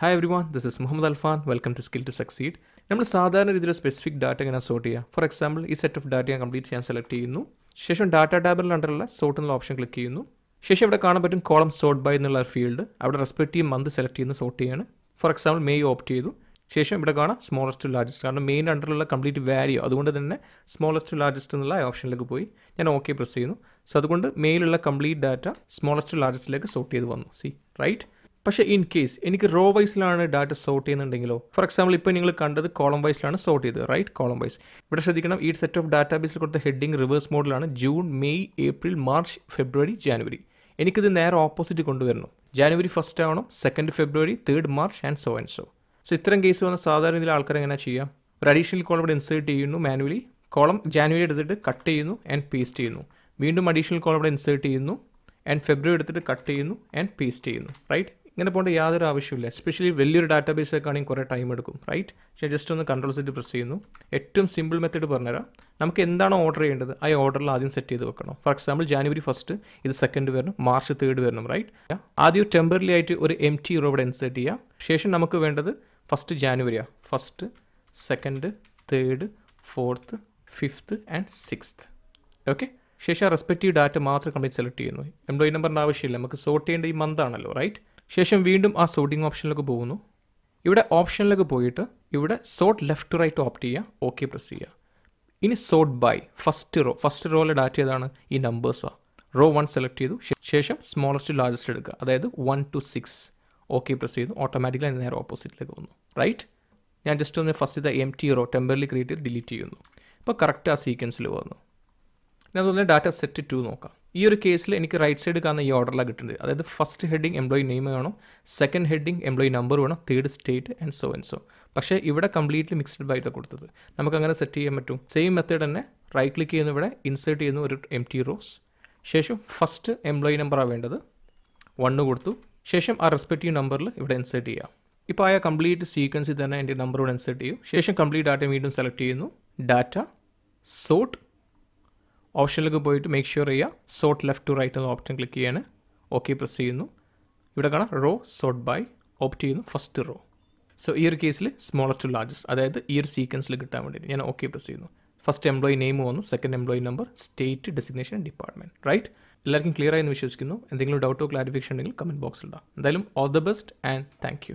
hi everyone this is Muhammad Alfan welcome to skill to succeed നമ്മൾ സാധാരണ രീതിയിൽ specific data ഇങ്ങനെ സോർട്ട് ചെയ്യുക ഫോർ എക്സാമ്പിൾ ഈ സെറ്റ് ഓഫ് ഡാറ്റ ഞാൻ കംപ്ലീറ്റ് ചെയ്യാൻ സെലക്ട് ചെയ്യുന്നു ശേഷം ഡാറ്റ ടാബിൽ അണ്ടറുള്ള സോർട്ട് എന്നുള്ള ഓപ്ഷൻ ക്ലിക്ക് ചെയ്യുന്നു ശേഷം ഇവിടെ കാണാൻ പറ്റും കോളം സോർട്ട് ബൈ എന്നുള്ള ഫീൽഡ് അവിടെ റെസ്പെക്റ്റീവ് മന്ത് സെലക്ട് ചെയ്യുന്നു സോർട്ട് ചെയ്യാണ് ഫോർ എക്സാമ്പിൾ മെയ് ഓപ്റ്റ് ചെയ്തു ശേഷം ഇവിടെ കാണാം സ്മോളസ്റ്റ് ടു ലാർജസ്റ്റ് കാരണം മെയിൻ അണ്ടറിലുള്ള കംപ്ലീറ്റ് വാല്യൂ അതുകൊണ്ട് തന്നെ സ്മോളസ്റ്റ് ടു ലാർജസ്റ്റ് എന്നുള്ള ഓപ്ഷനിലേക്ക് പോയി ഞാൻ ഓക്കെ പ്രസ് ചെയ്യുന്നു സോ അതുകൊണ്ട് മെയിലുള്ള കംപ്ലീറ്റ് ഡാറ്റ സ്മോളസ്റ്റ് ടു ലാർജസ്റ്റിലേക്ക് സോർട്ട് ചെയ്ത് വന്നു സി റൈറ്റ് പക്ഷേ ഇൻ കേസ് എനിക്ക് റോ വൈസിലാണ് ഡാറ്റ സോർട്ട് ചെയ്യുന്നുണ്ടെങ്കിലോ ഫോർ എക്സാമ്പിൾ ഇപ്പോൾ നിങ്ങൾ കണ്ടത് കോളം വൈസിലാണ് സോർട്ട് ചെയ്തത് റൈറ്റ് കോളം വൈസ് ഇവിടെ ശ്രദ്ധിക്കണം ഈ സെറ്റ് ഓഫ് ഡാറ്റാ ബേസിൽ കൊടുത്ത ഹെഡിങ് റിവേഴ്സ് മോഡലാണ് June May April March February January എനിക്കിത് നേരെ ഓപ്പോസിറ്റ് കൊണ്ടുവരണം ജാനുവരി ഫസ്റ്റ് ആവണം second February third March and so and so so ഇത്തരം കേസ് വന്ന സാധാരണ ഇതിൽ ആൾക്കാർ എങ്ങനെ ചെയ്യാം ഒരു അഡീഷണൽ കോളം ഇവിടെ ഇൻസേർട്ട് ചെയ്യുന്നു മാനുവലി കോളം ജാനുവരി എടുത്തിട്ട് കട്ട് ചെയ്യുന്നു ആൻഡ് പേസ്റ്റ് ചെയ്യുന്നു വീണ്ടും അഡീഷണൽ കോളം ഇവിടെ ഇൻസേർട്ട് ചെയ്യുന്നു ആൻഡ് ഫെബ്രുവരി എടുത്തിട്ട് കട്ട് ചെയ്യുന്നു ആൻഡ് പേസ്റ്റ് ചെയ്യുന്നു റൈറ്റ് ഇങ്ങനെ പോകേണ്ട യാതൊരു ആവശ്യമില്ല എസ്പെഷ്യലി വലിയൊരു ഡാറ്റാബേസ് ഒക്കെ ആണെങ്കിൽ കുറേ ടൈം എടുക്കും റൈറ്റ് പക്ഷേ ജസ്റ്റ് ഒന്ന് കൺട്രോൾ സെറ്റ് പ്രസ് ചെയ്യുന്നു ഏറ്റവും സിമ്പിൾ മെത്തേഡ് പറഞ്ഞുതരാം നമുക്ക് എന്താണോ ഓർഡർ ചെയ്യേണ്ടത് ആ ഓർഡറിൽ ആദ്യം സെറ്റ് ചെയ്ത് വെക്കണം ഫോർ എക്സാമ്പിൾ ജാനുവരി ഫസ്റ്റ് ഇത് സെക്കൻഡ് വരണം മാർച്ച് തേർഡ് വരണം റൈറ്റ് ആദ്യം ടെമ്പറലി ആയിട്ട് ഒരു എം ടി റോ ഇവിടെ ഇൻസേർട്ട് ചെയ്യാം ശേഷം നമുക്ക് വേണ്ടത് ഫസ്റ്റ് ജാനുവരിയാണ് first second third fourth fifth and sixth okay ശേഷം ആ റെസ്പെക്റ്റീവ് ഡാറ്റ മാത്രം കമ്പനി സെലക്ട് ചെയ്യുന്നു എംപ്ലോയി നമ്പറിൻ്റെ ആവശ്യമില്ല നമുക്ക് സോർട്ട് ചെയ്യേണ്ട ഈ മന്ത് ആണല്ലോ റൈറ്റ് ശേഷം വീണ്ടും ആ സോർട്ടിംഗ് ഓപ്ഷനിലേക്ക് പോകുന്നു ഇവിടെ ഓപ്ഷനിലേക്ക് പോയിട്ട് ഇവിടെ sort left to right opt ചെയ്യുക ഓക്കെ പ്രസ് ചെയ്യുക ഇനി sort by first row first റോയിലെ ഡാറ്റ ഏതാണ് ഈ നമ്പേഴ്സാണ് റോ വൺ സെലക്ട് ചെയ്തു ശേഷം സ്മോളസ്റ്റ് ലാർജസ്റ്റ് എടുക്കുക അതായത് one two six okay press ചെയ്തു ഓട്ടോമാറ്റിക്കലി നേരെ ഓപ്പോസിറ്റിലേക്ക് വന്നു റൈറ്റ് ഞാൻ ജസ്റ്റ് ഒന്ന് ഫസ്റ്റ് ഇത് empty row temporarily create ചെയ്ത് ഡിലീറ്റ് ചെയ്യുന്നു ഇപ്പോൾ കറക്റ്റ് ആ സീക്വൻസിൽ വന്നു ഞാൻ തോന്നുന്നത് ഡാറ്റ സെറ്റ് ടു നോക്കാം ഈ ഒരു കേസിൽ എനിക്ക് റൈറ്റ് സൈഡ് കാണുന്ന ഈ ഓർഡറിലാണ് കിട്ടുന്നത് അതായത് ഫസ്റ്റ് ഹെഡിങ് എംപ്ലോയി നെയിം വേണം സെക്കൻഡ് ഹെഡിങ് എംപ്ലോയി നമ്പർ വേണം third state and so and so പക്ഷേ ഇവിടെ കംപ്ലീറ്റ്ലി മിക്സ്ഡ് ബൈ ഇതാണ് കൊടുത്തത് നമുക്കങ്ങനെ സെറ്റ് ചെയ്യാൻ പറ്റും സെയിം മെത്തേഡ് തന്നെ റൈറ്റ് ക്ലിക്ക് ചെയ്യുന്ന ഇവിടെ ഇൻസേർട്ട് ചെയ്യുന്ന ഒരു എം ടി റോസ് ശേഷം ഫസ്റ്റ് എംപ്ലോയി നമ്പറാണ് വേണ്ടത് വണ്ണ് കൊടുത്തു ശേഷം ആ റെസ്പെക്റ്റീവ് നമ്പറിൽ ഇവിടെ ഇൻസേർട്ട് ചെയ്യാം ഇപ്പോൾ ആയ കംപ്ലീറ്റ് സീക്വൻസിൽ തന്നെ എൻ്റെ നമ്പറോട് ഇൻസേർട്ട് ചെയ്യും ശേഷം കംപ്ലീറ്റ് ഡാറ്റ വീണ്ടും സെലക്ട് ചെയ്യുന്നു ഡാറ്റ സോട്ട് ഓപ്ഷനിലേക്ക് പോയിട്ട് മേക്ക് ഷുവർ ചെയ്യുക സോർട്ട് ലെഫ്റ്റ് ടു റൈറ്റ് എന്ന ഓപ്ഷൻ ക്ലിക്ക് ചെയ്യാണ് ഓക്കെ പ്രസ് ചെയ്യുന്നു ഇവിടെ കാണാം റോ സോർട്ട് ബൈ ഓപ്റ്റ് ചെയ്യുന്നു ഫസ്റ്റ് റോ സോ ഈ ഒരു കേസിൽ സ്മോളസ്റ്റ് ടു ലാർജസ്റ്റ് അതായത് ഈ ഒരു സീക്വൻസിൽ കിട്ടാൻ വേണ്ടിയിട്ട് ഞാൻ ഓക്കെ പ്രസ് ചെയ്യുന്നു ഫസ്റ്റ് എംപ്ലോയി നെയിം വന്നു second employee number state designation department right എല്ലാവർക്കും ക്ലിയർ ആയെന്ന് വിശ്വസിക്കുന്നു എന്തെങ്കിലും ഡൗട്ടോ ക്ലാരിഫിക്കേഷൻ ഉണ്ടെങ്കിൽ കമൻറ്റ് ബോക്സിൽ ഇടാം എന്തായാലും all the best and thank